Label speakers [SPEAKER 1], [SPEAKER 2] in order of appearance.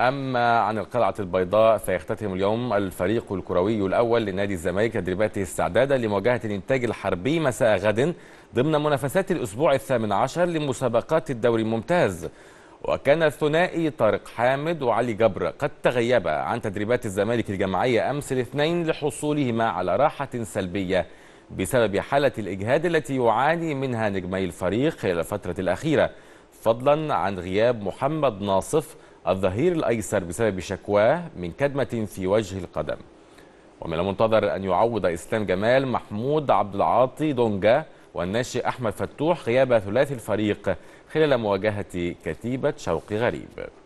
[SPEAKER 1] أما عن القلعة البيضاء فيختتم اليوم الفريق الكروي الأول لنادي الزمالك تدريباته استعدادا لمواجهة الإنتاج الحربي مساء غد ضمن منافسات الأسبوع الثامن عشر لمسابقات الدوري الممتاز وكان الثنائي طارق حامد وعلي جبر قد تغيبا عن تدريبات الزمالك الجماعية أمس الاثنين لحصولهما على راحة سلبية بسبب حالة الإجهاد التي يعاني منها نجمي الفريق خلال الفترة الأخيرة فضلا عن غياب محمد ناصف الظهير الأيسر بسبب شكواه من كدمة في وجه القدم ومن المنتظر أن يعوض إسلام جمال محمود عبد العاطي دونجا والناشئ أحمد فتوح غياب ثلاثي الفريق خلال مواجهة كتيبة شوقي غريب